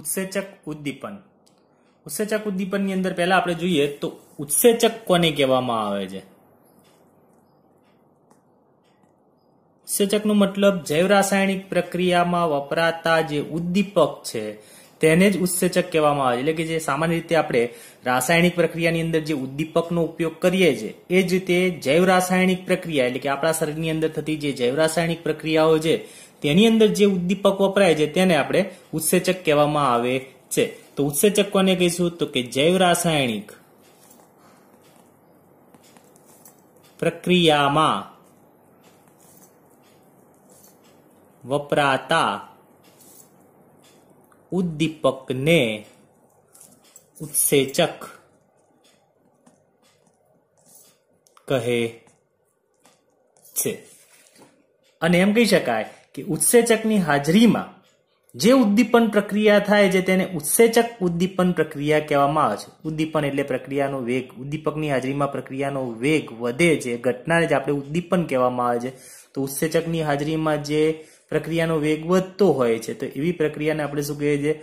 ઉત્સેચક ઉદ્દીપન ઉત્સેચક ઉદ્દીપનની અંદર પહેલા આપણે જોઈએ તો ઉત્સેચક કોને કહેવામાં આવે છે ઉત્સેચકનો મતલબ જૈવ રાસાયણિક પ્રક્રિયામાં વપરાતા જે ઉદ્દીપક છે તેને જ ઉત્સેચક કહેવામાં આવે છે એટલે કે જે સામાન્ય રીતે આપણે રાસાયણિક પ્રક્રિયાની અંદર જે ઉદ્દીપકનો ઉપયોગ કરીએ છીએ એ જ રીતે જૈવ રાસાયણિક પ્રક્રિયા એટલે કે આપણા શરીરની અંદર થતી જે જૈવ રાસાયણિક પ્રક્રિયાઓ છે તેની અંદર જે ઉદ્દીપક વપરાય છે તેને આપણે ઉત્સેચક કહેવામાં આવે છે તો ઉત્સેચક કોને કહીશું તો કે જૈવ રાસાયણિક પ્રક્રિયામાં વપરાતા ઉદ્દીપકને ઉત્સેચક કહે છે અને એમ કહી શકાય કે ઉત્સેચકની હાજરીમાં જે ઉદ્દીપન પ્રક્રિયા થાય છે તેને ઉત્સેચક ઉદ્દીપન પ્રક્રિયા કહેવામાં આવે છે ઉદ્દીપન એટલે પ્રક્રિયાનો વેગ ઉદ્દીપકની હાજરીમાં પ્રક્રિયાનો વેગ વધે છે ઘટનાને જ આપણે ઉદ્દીપન કહેવામાં આવે છે તો ઉત્સેચકની હાજરીમાં જે પ્રક્રિયાનો વેગ વધતો હોય છે તો એવી પ્રક્રિયાને આપણે શું કહીએ છીએ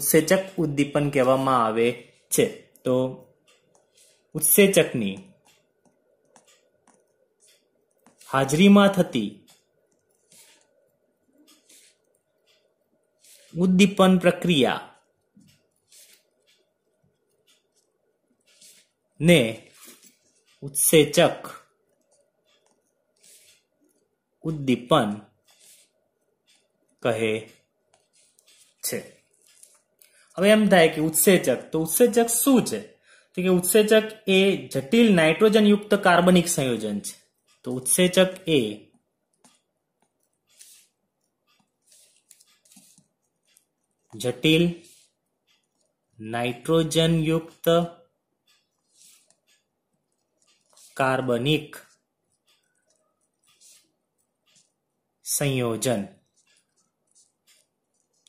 ઉત્સેચક ઉદ્દીપન કહેવામાં આવે છે તો ઉત્સેચકની હાજરીમાં થતી ઉદ્દીપન પ્રક્રિયા ને ઉત્સેચક ઉદ્દીપન કહે છે હવે એમ થાય કે ઉત્સેચક તો ઉત્સેચક શું છે તો કે ઉત્સેચક એ જટિલ નાઇટ્રોજન યુક્ત કાર્બનિક સંયોજન છે તો ઉત્સેચક એ જટિલ નાઇટ્રોજનયુક્ત કાર્બનિક સંયોજન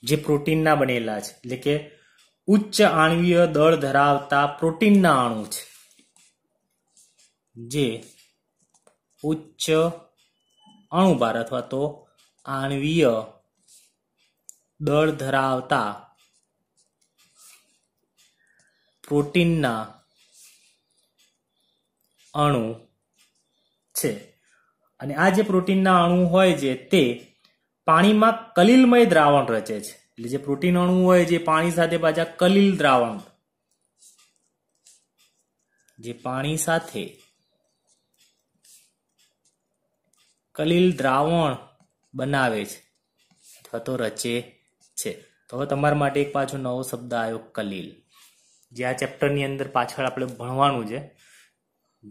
જે પ્રોટીનના બનેલા છે એટલે કે ઉચ્ચ આણવીય દળ ધરાવતા પ્રોટીનના અણુ છે જે ઉચ્ચ અણુભાર અથવા તો આણવીય દળ ધરાવતા પ્રોટીનના અણુ છે અને આ જે પ્રોટીનના અણુ હોય છે તે પાણીમાં કલીલમય દ્રાવણ રચે છે એટલે જે પ્રોટીન અણુ હોય જે પાણી સાથે પાછા કલીલ દ્રાવણ જે પાણી સાથે કલીલ દ્રાવણ બનાવે છે અથવા તો રચે છે તો હવે તમારા માટે એક પાછો નવો શબ્દ આવ્યો કલીલ જે આ ચેપ્ટરની અંદર પાછળ આપણે ભણવાનું છે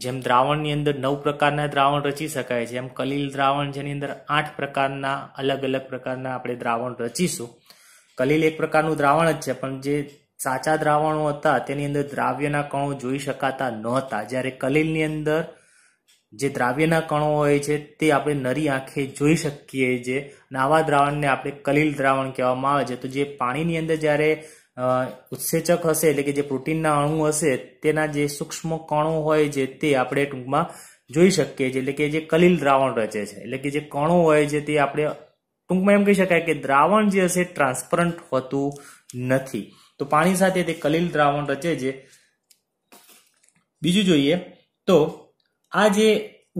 જેમ દ્રાવણની અંદર નવ પ્રકારના દ્રાવણ રચી શકાય છે એમ કલીલ દ્રાવણ જેની અંદર આઠ પ્રકારના અલગ અલગ પ્રકારના આપણે દ્રાવણ રચીશું કલીલ એક પ્રકારનું દ્રાવણ જ છે પણ જે સાચા દ્રાવણો હતા તેની અંદર દ્રાવ્યના કણો જોઈ શકાતા નહોતા જ્યારે કલીલની અંદર જે દ્રાવ્યના કણો હોય છે તે આપણે નરી આંખે જોઈ શકીએ છીએ અને આવા દ્રાવણને આપણે કલીલ દ્રાવણ કહેવામાં આવે છે તો જે પાણીની અંદર જ્યારે ઉત્સેચક હશે એટલે કે જે પ્રોટીનના અણુ હશે તેના જે સૂક્ષ્મ કણો હોય છે તે આપણે ટૂંકમાં જોઈ શકીએ છીએ એટલે કે જે કલીલ દ્રાવણ રચે છે એટલે કે જે કણો હોય છે તે આપણે ટૂંકમાં એમ કહી શકાય કે દ્રાવણ જે હશે ટ્રાન્સપરન્ટ હોતું નથી તો પાણી સાથે તે કલીલ દ્રાવણ રચે છે બીજું જોઈએ તો આ જે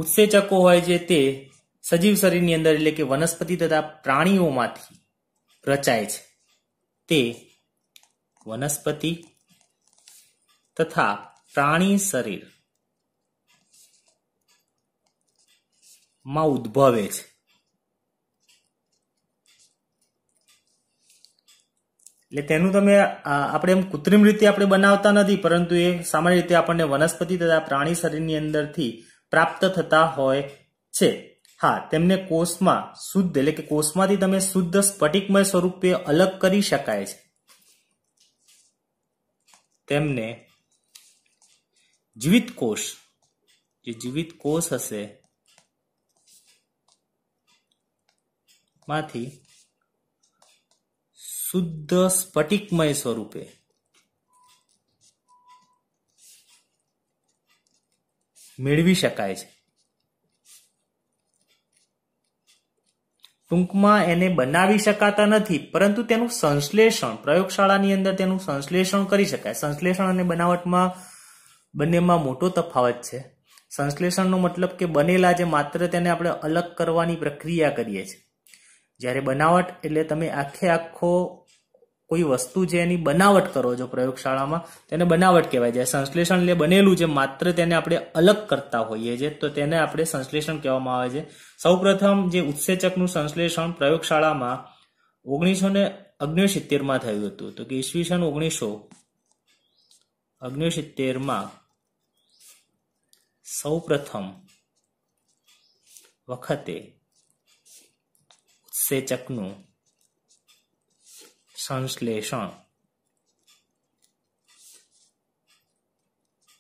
ઉત્સેચકો હોય છે તે સજીવ શરીરની અંદર એટલે કે વનસ્પતિ તથા પ્રાણીઓમાંથી રચાય છે તે વનસ્પતિ તથા પ્રાણી શરીર માં ઉદ્ભવે છે એટલે તેનું તમે આપણે એમ કૃત્રિમ રીતે આપણે બનાવતા નથી પરંતુ એ સામાન્ય રીતે આપણને વનસ્પતિ તથા પ્રાણી શરીરની અંદરથી પ્રાપ્ત થતા હોય છે હા તેમને કોષમાં શુદ્ધ એટલે કે કોષમાંથી તમે શુદ્ધ સ્ફટિકમય સ્વરૂપે અલગ કરી શકાય છે તેમને જીવિત કોષ જે જીવિત કોષ હશે માંથી શુદ્ધ સ્ફટિકમય સ્વરૂપે મેળવી શકાય છે ટૂંકમાં એને બનાવી શકાતા નથી પરંતુ તેનું સંશ્લેષણ પ્રયોગશાળાની અંદર તેનું સંશ્લેષણ કરી શકાય સંશ્લેષણ અને બનાવટમાં બંનેમાં મોટો તફાવત છે સંશ્લેષણનો મતલબ કે બનેલા જે માત્ર તેને આપણે અલગ કરવાની પ્રક્રિયા કરીએ છીએ જ્યારે બનાવટ એટલે તમે આખે આખો કોઈ વસ્તુ છે એની બનાવટ કરો છો પ્રયોગશાળામાં તેને બનાવટ કહેવાય છે સંશ્લેષણ એટલે બનેલું છે માત્ર તેને આપણે અલગ કરતા હોઈએ છીએ તો તેને આપણે સંશ્લેષણ કહેવામાં આવે છે સૌપ્રથમ જે ઉત્સેચકનું સંશ્લેષણ પ્રયોગશાળામાં ઓગણીસો ને અગ્નિસિત્તેરમાં થયું હતું તો કે ઈસવીસન ઓગણીસો અગ્નિસિત્તેરમાં સૌપ્રથમ વખતે સેચકનું સંશ્લેષણ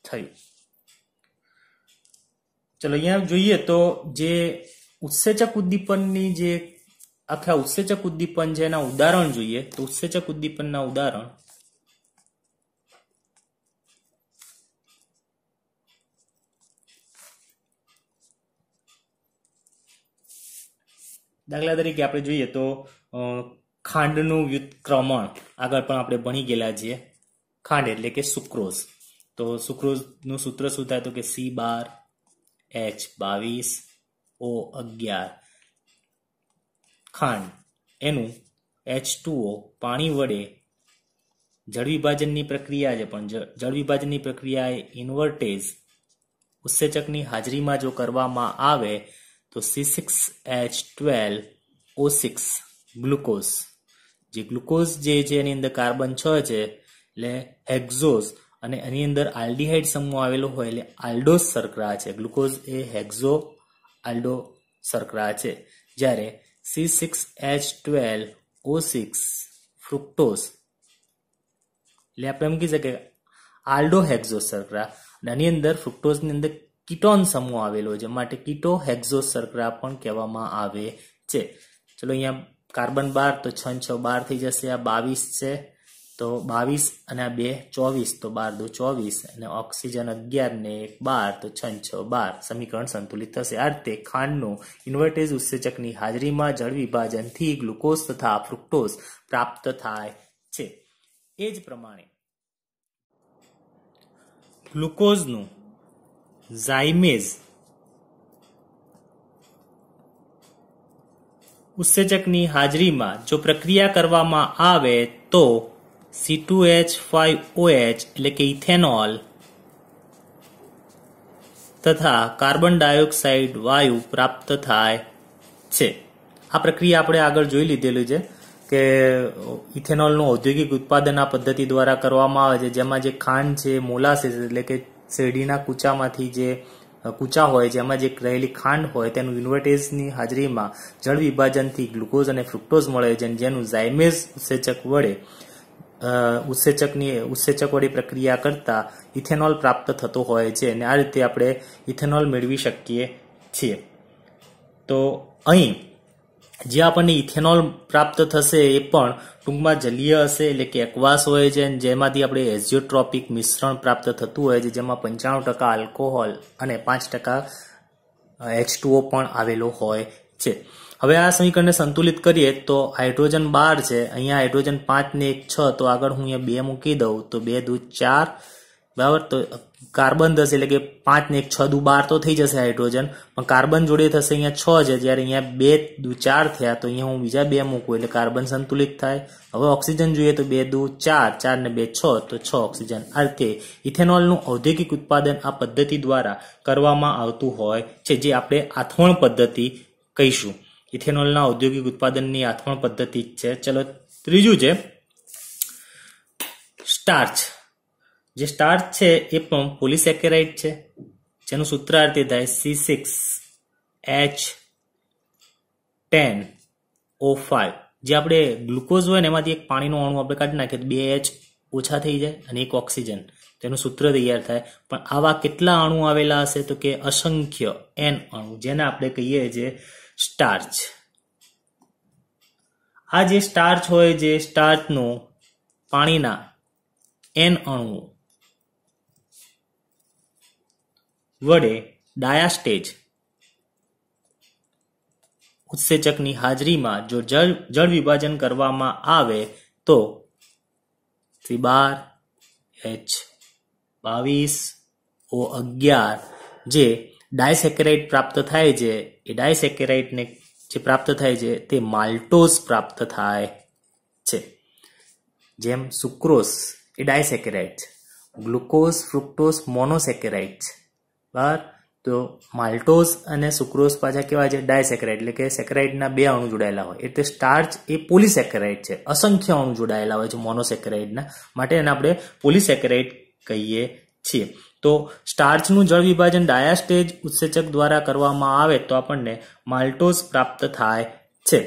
થયું ચલો અહીંયા જોઈએ તો જે ઉત્સેચક ઉદ્દીપનની જે આખા ઉત્સેચક ઉદ્દીપન છે એના ઉદાહરણ જોઈએ તો ઉત્સેચક ઉદ્દીપનના ઉદાહરણ દાખલા તરીકે આપણે જોઈએ તો ખાંડનું વ્યુત્ક્રમણ આગળ પણ આપણે ભણી ગયેલા છીએ ખાંડ એટલે કે સુક્રોઝ તો સુક્રોઝનું સૂત્ર શું થાય તો કે સી બાર એચ બાવીસ ઓ અગિયાર ખાંડ એનું એચ ટુ પાણી વડે જળ વિભાજનની પ્રક્રિયા છે પણ જળ વિભાજનની પ્રક્રિયા એ ઇન્વર્ટેજ ઉત્સેચકની હાજરીમાં જો કરવામાં આવે તો C six H twelve O six glucose જે ગ્લુકોઝ જે છે એની અંદર કાર્બન છ છે એટલે હેક્ઝોઝ અને એની અંદર આલ્ડીહાઇડ સમૂહ આવેલો હોય એટલે આલ્ડોઝ સરકરા છે ગ્લુકોઝ એ હેક્ઝો આલ્ડો સરકરા છે જ્યારે C six H twelve O six fructose એટલે આપણે એમ કહી શકીએ આલ્ડો હેક્ઝો સરકરા અને એની અંદર ફ્રુક્ટોઝની અંદર કિટોન સમૂહ આવેલો છે માટે કીટો હેક્ઝો શર્કરા પણ કહેવામાં આવે છે ચલો અહીંયા કાર્બન બાર તો છ છ બાર થઈ જશે આ બાવીસ છે તો બાવીસ અને આ બે ચોવીસ તો બાર દો ચોવીસ અને ઓક્સિજન અગિયાર ને એક બાર તો છ છ બાર સમીકરણ સંતુલિત થશે આ રીતે ખાંડનું ઇન્વર્ટેજ ઉત્સેચકની હાજરીમાં જળ વિભાજનથી ગ્લુકોઝ તથા ફ્રુક્ટોઝ પ્રાપ્ત થાય છે એ જ પ્રમાણે ગ્લુકોઝનું जाइमेज ઉત્સેચકની હાજરીમાં જો પ્રક્રિયા કરવામાં આવે તો C two H five OH એટલે કે ઇથેનોલ તથા કાર્બન ડાયોક્સાઇડ વાયુ પ્રાપ્ત થાય છે આ પ્રક્રિયા આપણે આગળ જોઈ લીધેલી છે કે ઇથેનોલનું ઔદ્યોગિક ઉત્પાદન આ પદ્ધતિ દ્વારા કરવામાં આવે છે જેમાં જે ખાંડ છે મોલાસીસ એટલે કે શેરડીના કૂચામાંથી જે કૂચા હોય જેમાં જે રહેલી ખાંડ હોય તેનું યુનિવર્ટેઝની હાજરીમાં જળ વિભાજનથી ગ્લુકોઝ અને ફ્રુક્ટોઝ મળે છે જેનું ઝાયમેઝ ઉત્સેચક વડે ઉત્સેચકની ઉત્સેચક વડે પ્રક્રિયા કરતા ઇથેનોલ પ્રાપ્ત થતો હોય છે અને આ રીતે આપણે ઇથેનોલ મેળવી શકીએ છીએ તો અહીં જે આપણને ઇથેનોલ પ્રાપ્ત થશે એ પણ ટૂંકમાં જલીય હશે એટલે કે એકવાસ હોય છે જેમાંથી આપણે એઝિયોટ્રોપિક મિશ્રણ પ્રાપ્ત થતું હોય છે જેમાં પંચાણું ટકા આલ્કોહોલ અને પાંચ ટકા એચ ટુઓ પણ આવેલો હોય છે હવે આ સમીકરણને સંતુલિત કરીએ તો હાઇડ્રોજન બાર છે અહીંયા હાઇડ્રોજન પાંચ ને એક છ તો આગળ હું અહીંયા બે મૂકી દઉં તો બે દૂધ ચાર બરાબર તો કાર્બન દસ એટલે કે પાંચ ને એક છ દુ બાર તો થઈ જશે હાઇડ્રોજન પણ કાર્બન જોડે થશે અહીંયા છ છે જ્યારે અહીંયા બે દુ ચાર થયા તો અહીંયા હું બીજા બે મૂકું એટલે કાર્બન સંતુલિત થાય હવે ઓક્સિજન જોઈએ તો બે દુ ચાર ચાર ને બે છ તો છ ઓક્સિજન આ રીતે ઇથેનોલનું ઔદ્યોગિક ઉત્પાદન આ પદ્ધતિ દ્વારા કરવામાં આવતું હોય છે જે આપણે આથવણ પદ્ધતિ કહીશું ઇથેનોલના ઔદ્યોગિક ઉત્પાદનની આથવણ પદ્ધતિ છે ચલો ત્રીજું છે સ્ટાર્ચ જે સ્ટાર્ચ છે એ પણ પોલિસેકેરાઇડ છે જેનું સૂત્રાર્થી થાય C six H ten O five જે આપણે ગ્લુકોઝ હોય ને એમાંથી એક પાણીનો અણુ આપણે કાઢી નાખીએ બે એચ ઓછા થઈ જાય અને એક ઓક્સિજન તેનું સૂત્ર તૈયાર થાય પણ આવા કેટલા અણુ આવેલા હશે તો કે અસંખ્ય એન અણુ જેને આપણે કહીએ જે સ્ટાર્ચ આ જે સ્ટાર્ચ હોય જે સ્ટાર્ચનું પાણીના એન અણુઓ વડે ડાયાસ્ટેજ ઉત્સેચકની હાજરીમાં જો જળ વિભાજન કરવામાં આવે તો બાર એચ બાવીસ ઓ અગિયાર જે ડાયસેકેરાઇટ પ્રાપ્ત થાય છે એ ડાયસેકેરાઇટને જે પ્રાપ્ત થાય છે તે માલ્ટોઝ પ્રાપ્ત થાય છે જેમ સુક્રોસ એ ડાયસેકેરાઇટ ગ્લુકોઝ ફ્રુક્ટોઝ મોનોસેકેરાઇટ બરાબર તો માલ્ટોઝ અને સુક્રોઝ પાછા કેવા છે ડાયસેક્રાઇડ એટલે કે સેક્રાઇડના બે અણુ જોડાયેલા હોય એટલે સ્ટાર્ચ એ પોલીસેક્રાઇડ છે અસંખ્ય અણુ જોડાયેલા હોય છે મોનોસેક્રાઇડના માટે એને આપણે પોલીસેક્રાઇડ કહીએ છીએ તો સ્ટાર્ચનું જળ વિભાજન ડાયાસ્ટેજ ઉત્સેચક દ્વારા કરવામાં આવે તો આપણને માલ્ટોઝ પ્રાપ્ત થાય છે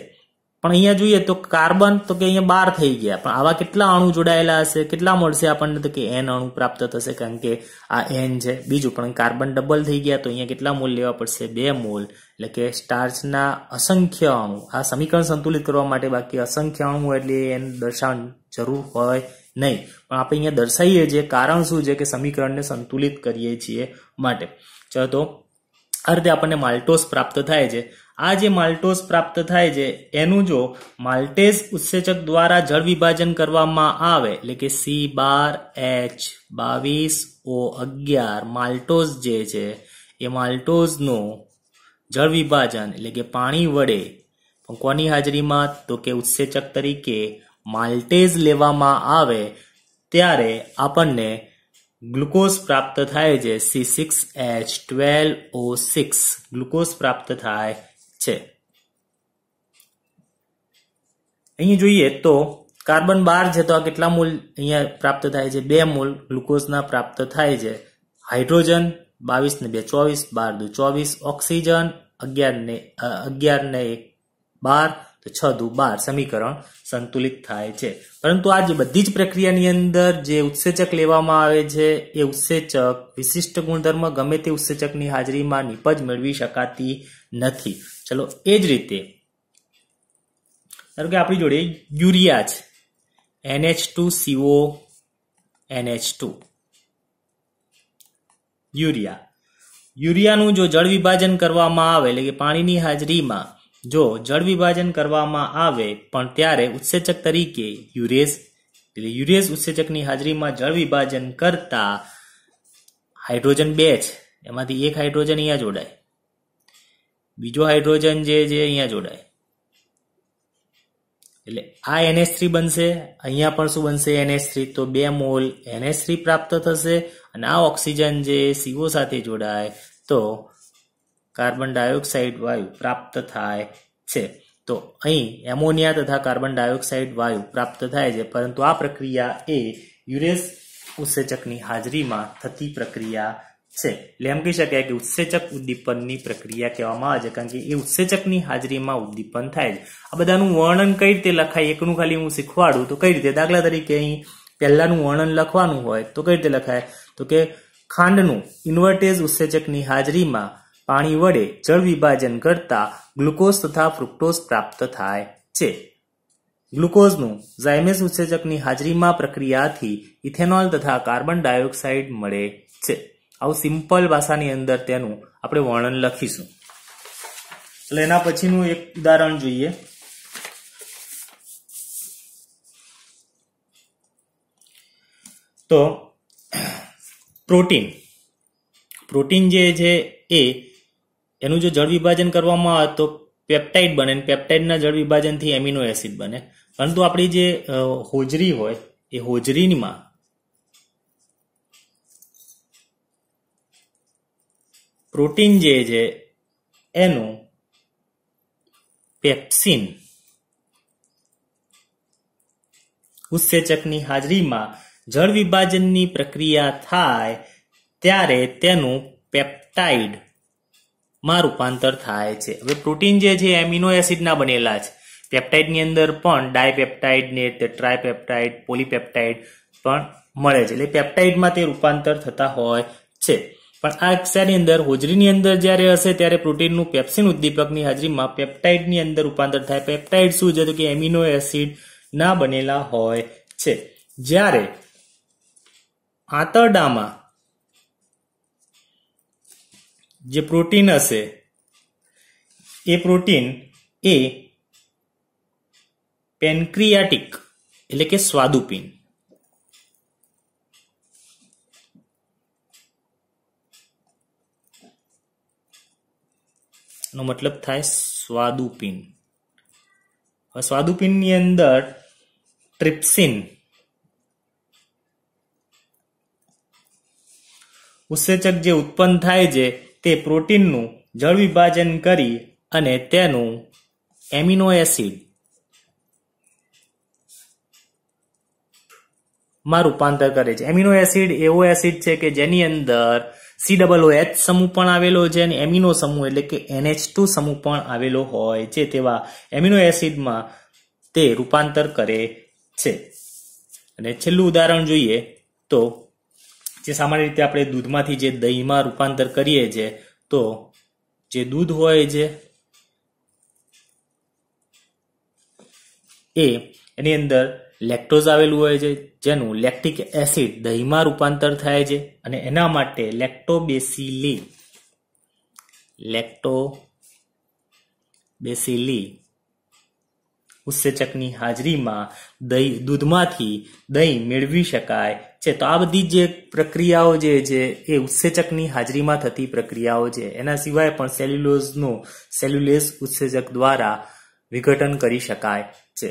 પણ અહીંયા જોઈએ તો કાર્બન તો કે અહીંયા બાર થઈ ગયા પણ આવા કેટલા અણુ જોડાયેલા હશે કેટલા મળશે આપણને તો કે એન અણુ પ્રાપ્ત થશે કારણ કે આ એન છે બીજું પણ કાર્બન ડબલ થઈ ગયા તો અહીંયા કેટલા મોલ લેવા પડશે બે મોલ એટલે કે સ્ટાર્ચના અસંખ્ય અણુ આ સમીકરણ સંતુલિત કરવા માટે બાકી અસંખ્ય અણુ હોય એટલે એન દર્શાવવાની જરૂર હોય નહીં પણ આપણે અહીંયા દર્શાવીએ છીએ કારણ શું છે કે સમીકરણને સંતુલિત કરીએ છીએ માટે ચાલો તો આ રીતે આપણને માલ્ટોસ પ્રાપ્ત થાય છે આ જે માલ્ટોસ પ્રાપ્ત થાય છે એનું જો માલ્ટેઝ ઉત્સેચક દ્વારા જળ વિભાજન કરવામાં આવે એટલે કે સી બાર એચ બાવીસ ઓ અગિયાર માલ્ટોસ જે છે એ માલ્ટોઝનું જળ વિભાજન એટલે કે પાણી વડે પણ કોની હાજરીમાં તો કે ઉત્સેચક તરીકે માલ્ટેઝ લેવામાં આવે ત્યારે આપણને ગ્લુકોઝ પ્રાપ્ત થાય છે C six H twelve O six glucose પ્રાપ્ત થાય છે અહીં જોઈએ તો કાર્બન બાર છે તો આ કેટલા મૂલ અહીંયા પ્રાપ્ત થાય છે બે મૂલ ગ્લુકોઝના પ્રાપ્ત થાય છે હાઇડ્રોજન બાવીસ ને બે ચોવીસ બાર દુ ચોવીસ ઓક્સિજન અગિયાર ને અગિયાર ને એક બાર તો છ દુ બાર સમીકરણ સંતુલિત થાય છે પરંતુ આ જે બધી જ પ્રક્રિયાની અંદર જે ઉત્સેચક લેવામાં આવે છે એ ઉત્સેચક વિશિષ્ટ ગુણધર્મ ગમે તે ઉત્સેચકની હાજરીમાં નિપજ મેળવી શકાતી નથી ચલો એ જ રીતે ધારો કે આપણી જોડે યુરિયા છે NH two CO NH two urea યુરિયાનું જો જળ વિભાજન કરવામાં આવે એટલે કે પાણીની હાજરીમાં જો જળ વિભાજન કરવામાં આવે પણ ત્યારે ઉત્સેચક તરીકે યુરેસ એટલે યુરેસ ઉત્સેચકની હાજરીમાં જળ વિભાજન કરતા હાઇડ્રોજન બે છે એમાંથી એક હાઇડ્રોજન અહીંયા જોડાય બીજો હાઇડ્રોજન જે જે અહીંયા જોડાય એટલે આ એનએસ થ્રી બનશે અહીંયા પણ શું બનશે એનએચ થ્રી તો બે મોલ એનએસ થ્રી પ્રાપ્ત થશે અને આ ઓક્સિજન જે સીઓ સાથે જોડાય તો કાર્બન ડાયોક્સાઇડ વાયુ પ્રાપ્ત થાય છે તો અહીં એમોનિયા તથા કાર્બન ડાયોક્સાઇડ વાયુ પ્રાપ્ત થાય છે પરંતુ આ પ્રક્રિયા એ યુરેસ ઉત્સેચકની હાજરીમાં થતી પ્રક્રિયા છે એટલે એમ કહી શકાય કે ઉત્સેચક ઉદ્દીપનની પ્રક્રિયા કહેવામાં આવે છે કારણ કે એ ઉત્સેચકની હાજરીમાં ઉદ્દીપન થાય છે આ બધાનું વર્ણન કઈ રીતે લખાય એકનું ખાલી હું શીખવાડું તો કઈ રીતે દાખલા તરીકે અહીં પહેલાનું વર્ણન લખવાનું હોય તો કઈ રીતે લખાય તો કે ખાંડનું ઇન્વર્ટેજ ઉત્સેચકની હાજરીમાં પાણી વડે જળ વિભાજન કરતા ગ્લુકોઝ તથા ફ્રુક્ટોઝ પ્રાપ્ત થાય છે ગ્લુકોઝનું ઝાયમેસ ઉત્સેચકની હાજરીમાં પ્રક્રિયાથી ઇથેનોલ તથા કાર્બન ડાયોક્સાઇડ મળે છે આવું સિમ્પલ ભાષાની અંદર તેનું આપણે વર્ણન લખીશું એટલે એના પછીનું એક ઉદાહરણ જોઈએ તો પ્રોટીન પ્રોટીન જે છે એ એનું જો જળ વિભાજન કરવામાં આવે તો પેપ્ટાઇડ બને પેપ્ટાઇડના જળ વિભાજનથી એમિનો એસિડ બને પરંતુ આપણી જે હોજરી હોય એ હોજરીમાં પ્રોટીન જે છે એનું પેપ્સિન ઉત્સેચકની હાજરીમાં જળ વિભાજનની પ્રક્રિયા થાય ત્યારે તેનું પેપ્ટાઇડ માં રૂપાંતર થાય છે હવે પ્રોટીન જે છે એમિનો એસિડના બનેલા છે પેપ્ટાઇડની અંદર પણ ડાયપેપ્ટાઇડ ને તે ટ્રાયપેપ્ટાઇડ પોલીપેપ્ટાઇડ પણ મળે છે એટલે પેપ્ટાઇડમાં તે રૂપાંતર થતા હોય છે પણ આ કક્ષાની અંદર હોજરીની અંદર જ્યારે હશે ત્યારે પ્રોટીનનું પેપ્સિન ઉદ્દીપકની હાજરીમાં પેપ્ટાઇડની અંદર રૂપાંતર થાય પેપ્ટાઇડ શું છે તો કે એમિનો ના બનેલા હોય છે જ્યારે આંતરડામાં જે પ્રોટીન હશે એ પ્રોટીન એ પેન્ક્રિયાટિક એટલે કે સ્વાદુપિન નો મતલબ થાય સ્વાદુપિન સ્વાદુપિનની અંદર ટ્રિપ્સિન ઉત્સેચક જે ઉત્પન્ન થાય છે તે પ્રોટીનનું જળ વિભાજન કરી અને તેનું એમિનો એસિડ માં રૂપાંતર કરે છે એમિનો એસિડ એવો એસિડ છે કે જેની અંદર સી ડબલ એચ સમૂહ પણ આવેલો છે અને એમિનો સમૂહ એટલે કે એનએચ ટુ સમૂહ પણ આવેલો હોય છે તેવા એમિનો એસિડમાં તે રૂપાંતર કરે છે અને છેલ્લું ઉદાહરણ જોઈએ તો જે સામાન્ય રીતે આપણે દૂધમાંથી જે દહીંમાં રૂપાંતર કરીએ છીએ તો જે દૂધ હોય છે એ એની અંદર લેક્ટોઝ આવેલું હોય છે જેનું લેક્ટિક એસિડ દહીંમાં રૂપાંતર થાય છે અને એના માટે લેક્ટોબેસિલી લેક્ટોબેસિલી ઉત્સેચકની હાજરીમાં દહીં દૂધમાંથી દહીં મેળવી શકાય છે તો આ બધી જે પ્રક્રિયાઓ જે છે એ ઉત્સેચકની હાજરીમાં થતી પ્રક્રિયાઓ છે એના સિવાય પણ સેલ્યુલોઝનો સેલ્યુલેસ ઉત્સેચક દ્વારા વિઘટન કરી શકાય છે